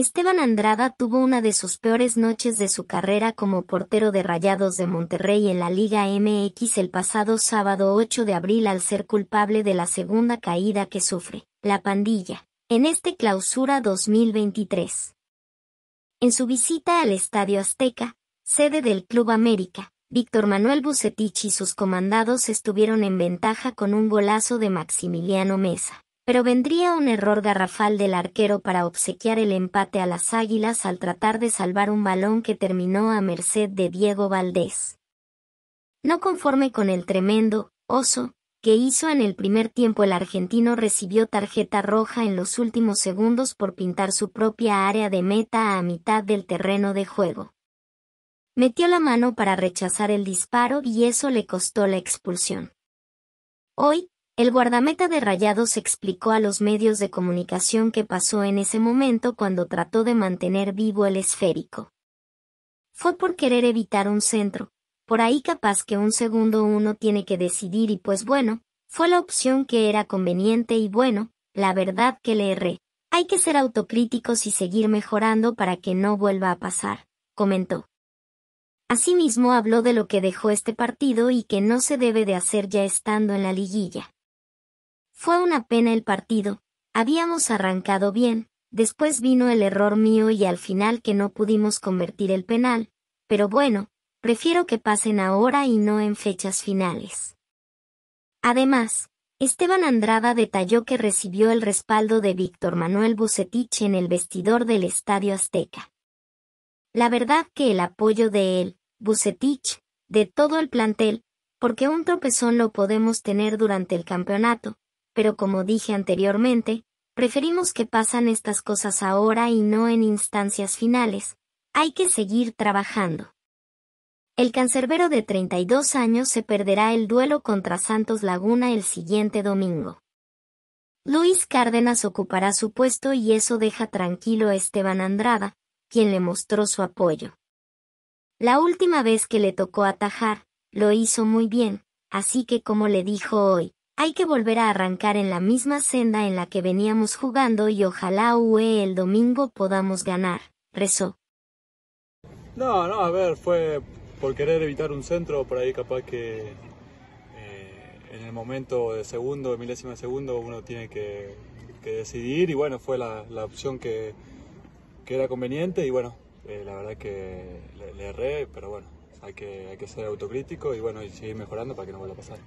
Esteban Andrada tuvo una de sus peores noches de su carrera como portero de Rayados de Monterrey en la Liga MX el pasado sábado 8 de abril al ser culpable de la segunda caída que sufre, la pandilla, en este clausura 2023. En su visita al Estadio Azteca, sede del Club América, Víctor Manuel Bucetich y sus comandados estuvieron en ventaja con un golazo de Maximiliano Mesa pero vendría un error garrafal del arquero para obsequiar el empate a las Águilas al tratar de salvar un balón que terminó a merced de Diego Valdés. No conforme con el tremendo oso que hizo en el primer tiempo el argentino recibió tarjeta roja en los últimos segundos por pintar su propia área de meta a mitad del terreno de juego. Metió la mano para rechazar el disparo y eso le costó la expulsión. Hoy, el guardameta de Rayados explicó a los medios de comunicación qué pasó en ese momento cuando trató de mantener vivo el esférico. Fue por querer evitar un centro, por ahí capaz que un segundo uno tiene que decidir y pues bueno, fue la opción que era conveniente y bueno, la verdad que le erré. Hay que ser autocríticos y seguir mejorando para que no vuelva a pasar, comentó. Asimismo habló de lo que dejó este partido y que no se debe de hacer ya estando en la liguilla. Fue una pena el partido. Habíamos arrancado bien, después vino el error mío y al final que no pudimos convertir el penal, pero bueno, prefiero que pasen ahora y no en fechas finales. Además, Esteban Andrada detalló que recibió el respaldo de Víctor Manuel Bucetich en el vestidor del Estadio Azteca. La verdad que el apoyo de él, Bucetich, de todo el plantel, porque un tropezón lo podemos tener durante el campeonato, pero como dije anteriormente, preferimos que pasan estas cosas ahora y no en instancias finales, hay que seguir trabajando. El cancerbero de 32 años se perderá el duelo contra Santos Laguna el siguiente domingo. Luis Cárdenas ocupará su puesto y eso deja tranquilo a Esteban Andrada, quien le mostró su apoyo. La última vez que le tocó atajar, lo hizo muy bien, así que como le dijo hoy, hay que volver a arrancar en la misma senda en la que veníamos jugando y ojalá UE el domingo podamos ganar, rezó. No, no, a ver, fue por querer evitar un centro, por ahí capaz que eh, en el momento de segundo, de milésima de segundo, uno tiene que, decidir y bueno, fue la, opción que, era conveniente y bueno, eh, la verdad que le, erré, pero bueno, hay que, hay que ser autocrítico y bueno, y seguir mejorando para que no vuelva a pasar.